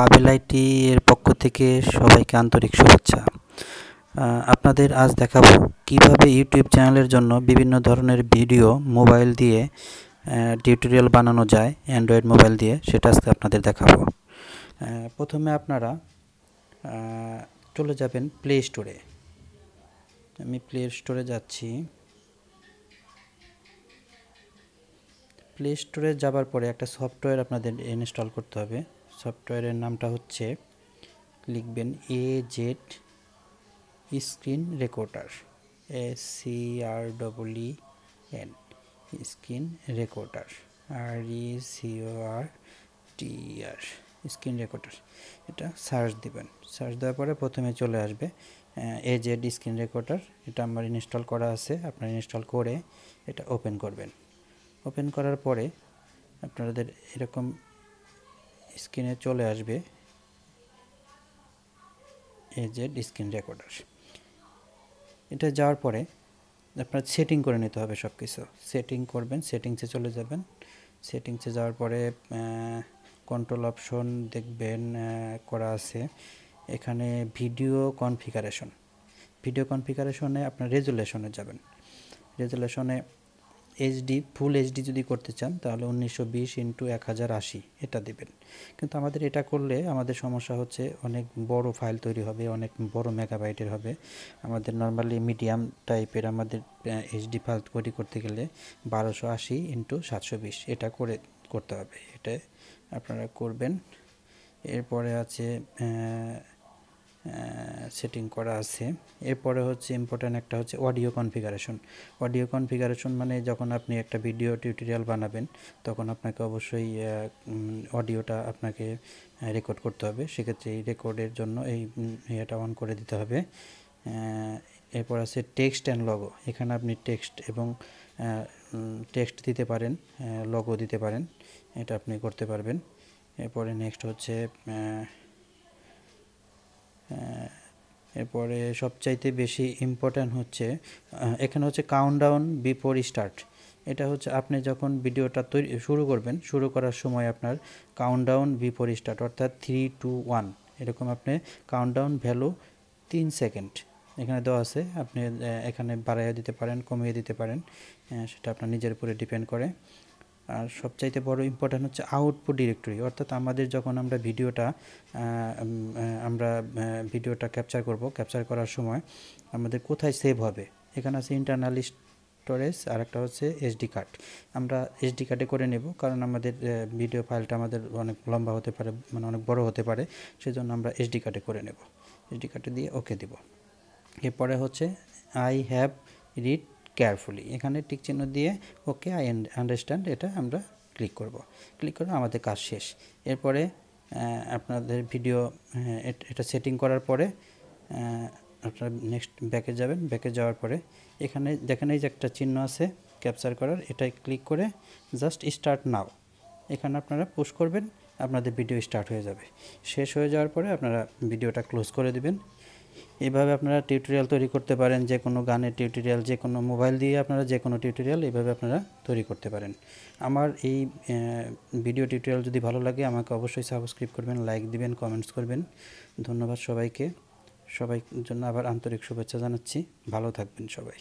পাবেলাইটি এর পক্ষ থেকে সবাইকে আন্তরিক শুভেচ্ছা আপনাদের আজ দেখাবো কিভাবে ইউটিউব চ্যানেলের জন্য বিভিন্ন ধরনের ভিডিও মোবাইল দিয়ে টিউটোরিয়াল বানানো যায় অ্যান্ড্রয়েড মোবাইল দিয়ে সেটা আজকে আপনাদের দেখাবো প্রথমে আপনারা চলে যাবেন প্লে স্টোরে আমি প্লে স্টোরে যাচ্ছি প্লে স্টোরে যাবার পরে একটা সফটওয়্যার আপনাদের ইনস্টল করতে হবে সফটওয়্যারের নামটা হচ্ছে লিখবেন A Z screen recorder A C R W N screen recorder আর E C O R T R screen recorder এটা সার্চ দিবেন সার্চ দেওয়ার পরে প্রথমে চলে আসবে এ জেড স্ক্রিন রেকর্ডার এটা আমার ইনস্টল করা আছে আপনারা ইনস্টল করে এটা ওপেন করবেন ওপেন করার পরে আপনাদের এরকম স্ক্রিনে চলে আসবে এই যে স্ক্রিন রেকর্ডার এটা যাওয়ার পরে আপনার সেটিং করে নিতে হবে সব কিছু সেটিং করবেন সেটিংসে চলে যাবেন সেটিংসে যাওয়ার পরে কন্ট্রোল অপশন দেখবেন করা আছে এখানে ভিডিও কনফিগারেশন ভিডিও কনফিগারেশনে আপনার রেজুলেশনে যাবেন রেজুলেশনে এইচডি ফুল এইচডি যদি করতে চান তাহলে উনিশশো বিশ ইন্টু এক হাজার আশি এটা দেবেন কিন্তু আমাদের এটা করলে আমাদের সমস্যা হচ্ছে অনেক বড় ফাইল তৈরি হবে অনেক বড় মেগাবাইটের হবে আমাদের নর্মালি মিডিয়াম টাইপের আমাদের এইচডি ফাইল তৈরি করতে গেলে বারোশো আশি ইন্টু সাতশো বিশ এটা করে করতে হবে এটা আপনারা করবেন এরপরে আছে সেটিং করা আছে এরপরে হচ্ছে ইম্পর্ট্যান্ট একটা হচ্ছে অডিও কনফিগারেশন অডিও কনফিগারেশন মানে যখন আপনি একটা ভিডিও টিউটোরিয়াল বানাবেন তখন আপনাকে অবশ্যই অডিওটা আপনাকে রেকর্ড করতে হবে সেক্ষেত্রে এই রেকর্ডের জন্য এই ইয়েটা অন করে দিতে হবে এরপর আছে টেক্সট অ্যান্ড লগো এখানে আপনি টেক্সট এবং টেক্সট দিতে পারেন লগো দিতে পারেন এটা আপনি করতে পারবেন এরপরে নেক্সট হচ্ছে এরপরে সবচাইতে বেশি ইম্পর্ট্যান্ট হচ্ছে এখানে হচ্ছে কাউন্টডাউন বিফোর স্টার্ট এটা হচ্ছে আপনি যখন ভিডিওটা তৈরি শুরু করবেন শুরু করার সময় আপনার কাউন্টডাউন বিফোর স্টার্ট অর্থাৎ থ্রি টু ওয়ান এরকম আপনি কাউন্টডাউন ভ্যালু তিন সেকেন্ড এখানে দেওয়া আছে আপনি এখানে বাড়াইয়া দিতে পারেন কমিয়ে দিতে পারেন সেটা আপনার নিজের উপরে ডিপেন্ড করে আর সবচাইতে বড় ইম্পর্ট্যান্ট হচ্ছে আউটপুট ডিরেক্টরি অর্থাৎ আমাদের যখন আমরা ভিডিওটা আমরা ভিডিওটা ক্যাপচার করব ক্যাপচার করার সময় আমাদের কোথায় সেভ হবে এখানে আছে ইন্টারনাল স্টোরেজ আর একটা হচ্ছে এসডি কার্ড আমরা এসডি কার্ডে করে নেব কারণ আমাদের ভিডিও ফাইলটা আমাদের অনেক লম্বা হতে পারে মানে অনেক বড় হতে পারে সেজন্য আমরা এসডি কার্ডে করে নেব এসডি কার্ডে দিয়ে ওকে দেব এরপরে হচ্ছে আই হ্যাভ রিড কেয়ারফুলি এখানে টিক চিহ্ন দিয়ে ওকে আই আন্ডারস্ট্যান্ড এটা আমরা ক্লিক করব ক্লিক করে আমাদের কাজ শেষ এরপরে আপনাদের ভিডিও এটা সেটিং করার পরে আপনারা নেক্সট ব্যাকে যাবেন ব্যাকে যাওয়ার পরে এখানে দেখেন এই যে একটা চিহ্ন আছে ক্যাপচার করার এটাই ক্লিক করে জাস্ট স্টার্ট নাও এখানে আপনারা পুশ করবেন আপনাদের ভিডিও স্টার্ট হয়ে যাবে শেষ হয়ে যাওয়ার পরে আপনারা ভিডিওটা ক্লোজ করে দেবেন এভাবে আপনারা টিউটোরিয়াল তৈরি করতে পারেন যে কোনো গানের টিউটোরিয়াল যে কোনো মোবাইল দিয়ে আপনারা যে কোনো টিউটোরিয়াল এভাবে আপনারা তৈরি করতে পারেন আমার এই ভিডিও টিউটোরিয়াল যদি ভালো লাগে আমাকে অবশ্যই সাবস্ক্রাইব করবেন লাইক দিবেন কমেন্টস করবেন ধন্যবাদ সবাইকে সবাই জন্য আবার আন্তরিক শুভেচ্ছা জানাচ্ছি ভালো থাকবেন সবাই